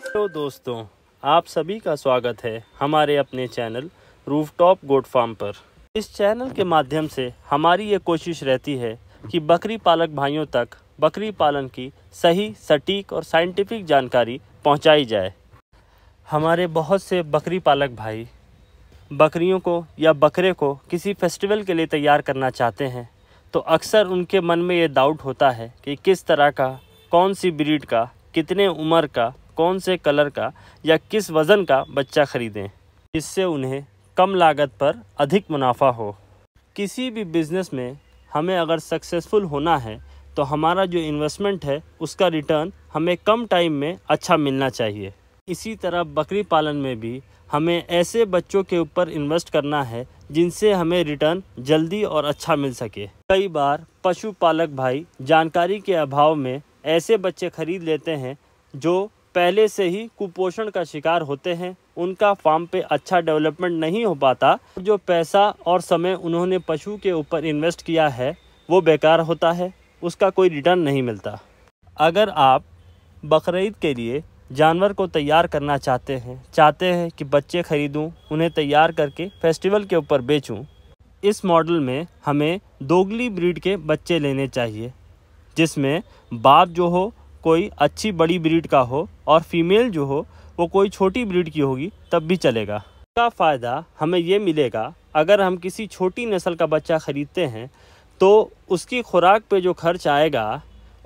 hello दोस्तों आप सभी का स्वागत है हमारे अपने चैनल रूफटॉप गोट फार्म पर इस चैनल के माध्यम से हमारी ये कोशिश रहती है कि बकरी पालक भाइयों तक बकरी पालन की सही सटीक और साइंटिफिक जानकारी पहुंचाई जाए हमारे बहुत से बकरी पालक भाई बकरियों को या बकरे को किसी फेस्टिवल के लिए तैयार करना चाहते हैं तो अक्सर उनके मन में ये डाउट होता है कि किस तरह का कौन सी ब्रीड का कितने उम्र का कौन से कलर का या किस वज़न का बच्चा ख़रीदें जिससे उन्हें कम लागत पर अधिक मुनाफा हो किसी भी बिज़नेस में हमें अगर सक्सेसफुल होना है तो हमारा जो इन्वेस्टमेंट है उसका रिटर्न हमें कम टाइम में अच्छा मिलना चाहिए इसी तरह बकरी पालन में भी हमें ऐसे बच्चों के ऊपर इन्वेस्ट करना है जिनसे हमें रिटर्न जल्दी और अच्छा मिल सके कई बार पशुपालक भाई जानकारी के अभाव में ऐसे बच्चे खरीद लेते हैं जो पहले से ही कुपोषण का शिकार होते हैं उनका फार्म पे अच्छा डेवलपमेंट नहीं हो पाता जो पैसा और समय उन्होंने पशु के ऊपर इन्वेस्ट किया है वो बेकार होता है उसका कोई रिटर्न नहीं मिलता अगर आप बकरीद के लिए जानवर को तैयार करना चाहते हैं चाहते हैं कि बच्चे खरीदूं उन्हें तैयार करके फेस्टिवल के ऊपर बेचूं इस मॉडल में हमें दोगली ब्रीड के बच्चे लेने चाहिए जिसमें बाप जो हो कोई अच्छी बड़ी ब्रीड का हो और फीमेल जो हो वो कोई छोटी ब्रीड की होगी तब भी चलेगा इसका फ़ायदा हमें ये मिलेगा अगर हम किसी छोटी नस्ल का बच्चा ख़रीदते हैं तो उसकी खुराक पर जो खर्च आएगा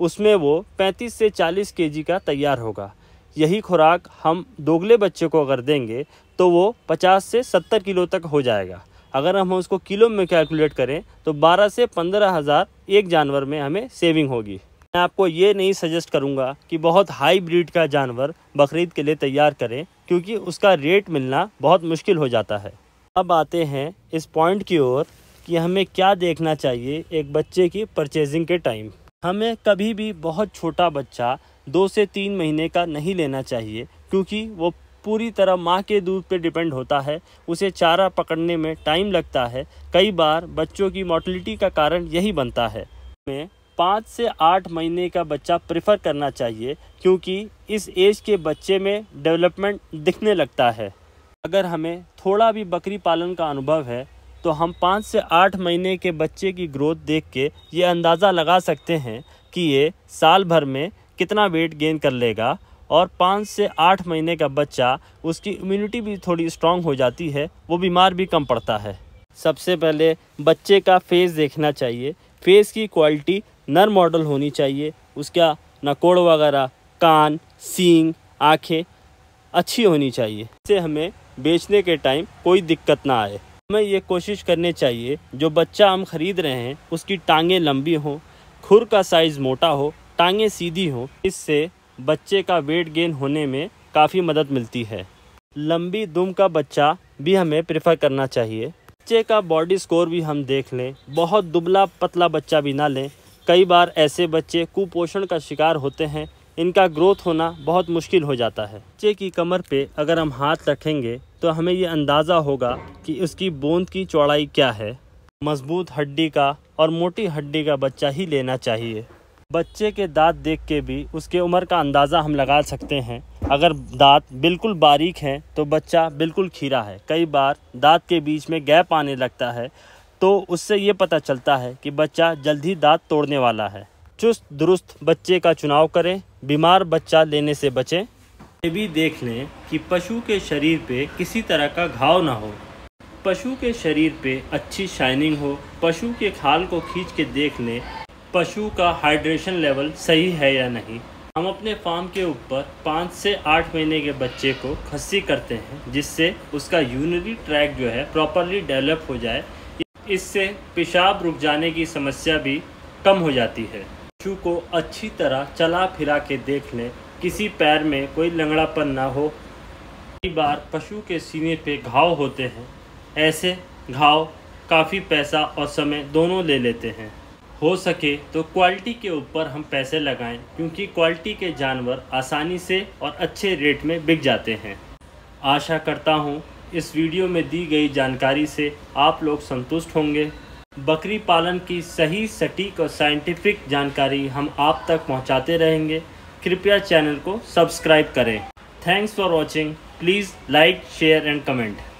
उसमें वो पैंतीस से चालीस के का तैयार होगा यही खुराक हम दोगले बच्चे को अगर देंगे तो वो 50 से 70 किलो तक हो जाएगा अगर हम उसको किलो में कैलकुलेट करें तो 12 से पंद्रह हज़ार एक जानवर में हमें सेविंग होगी मैं आपको ये नहीं सजेस्ट करूँगा कि बहुत हाई ब्रीड का जानवर बकरीद के लिए तैयार करें क्योंकि उसका रेट मिलना बहुत मुश्किल हो जाता है अब आते हैं इस पॉइंट की ओर कि हमें क्या देखना चाहिए एक बच्चे की परचेजिंग के टाइम हमें कभी भी बहुत छोटा बच्चा दो से तीन महीने का नहीं लेना चाहिए क्योंकि वो पूरी तरह माँ के दूध पे डिपेंड होता है उसे चारा पकड़ने में टाइम लगता है कई बार बच्चों की मोटिलिटी का कारण यही बनता है हमें पाँच से आठ महीने का बच्चा प्रेफर करना चाहिए क्योंकि इस एज के बच्चे में डेवलपमेंट दिखने लगता है अगर हमें थोड़ा भी बकरी पालन का अनुभव है तो हम पाँच से आठ महीने के बच्चे की ग्रोथ देख के ये अंदाज़ा लगा सकते हैं कि ये साल भर में कितना वेट गेन कर लेगा और पाँच से आठ महीने का बच्चा उसकी इम्यूनिटी भी थोड़ी स्ट्रांग हो जाती है वो बीमार भी कम पड़ता है सबसे पहले बच्चे का फेस देखना चाहिए फेस की क्वालिटी नर मॉडल होनी चाहिए उसका नकोड़ वगैरह कान सींग आँखें अच्छी होनी चाहिए इससे हमें बेचने के टाइम कोई दिक्कत ना आए हमें ये कोशिश करनी चाहिए जो बच्चा हम ख़रीद रहे हैं उसकी टांगें लंबी हों खुर का साइज़ मोटा हो टांगें सीधी हों इससे बच्चे का वेट गेन होने में काफ़ी मदद मिलती है लंबी दुम का बच्चा भी हमें प्रेफर करना चाहिए बच्चे का बॉडी स्कोर भी हम देख लें बहुत दुबला पतला बच्चा भी ना लें कई बार ऐसे बच्चे कुपोषण का शिकार होते हैं इनका ग्रोथ होना बहुत मुश्किल हो जाता है बच्चे की कमर पे अगर हम हाथ रखेंगे तो हमें ये अंदाज़ा होगा कि उसकी बोंद की चौड़ाई क्या है मजबूत हड्डी का और मोटी हड्डी का बच्चा ही लेना चाहिए बच्चे के दांत देख के भी उसके उम्र का अंदाज़ा हम लगा सकते हैं अगर दांत बिल्कुल बारीक हैं तो बच्चा बिल्कुल खीरा है कई बार दांत के बीच में गैप आने लगता है तो उससे ये पता चलता है कि बच्चा जल्द ही दांत तोड़ने वाला है चुस्त दुरुस्त बच्चे का चुनाव करें बीमार बच्चा लेने से बचें ये भी देख लें कि पशु के शरीर पे किसी तरह का घाव ना हो पशु के शरीर पे अच्छी शाइनिंग हो पशु के खाल को खींच के देख लें पशु का हाइड्रेशन लेवल सही है या नहीं हम अपने फार्म के ऊपर पाँच से आठ महीने के बच्चे को खस्सी करते हैं जिससे उसका यूनरी ट्रैक जो है प्रॉपरली डेवलप हो जाए इससे पेशाब रुक जाने की समस्या भी कम हो जाती है बच्चू को अच्छी तरह चला फिरा के देख लें किसी पैर में कोई लंगड़ापन ना हो कई बार पशु के सीने पे घाव होते हैं ऐसे घाव काफ़ी पैसा और समय दोनों ले लेते हैं हो सके तो क्वालिटी के ऊपर हम पैसे लगाएं क्योंकि क्वालिटी के जानवर आसानी से और अच्छे रेट में बिक जाते हैं आशा करता हूँ इस वीडियो में दी गई जानकारी से आप लोग संतुष्ट होंगे बकरी पालन की सही सटीक और साइंटिफिक जानकारी हम आप तक पहुंचाते रहेंगे कृपया चैनल को सब्सक्राइब करें thanks for watching please like share and comment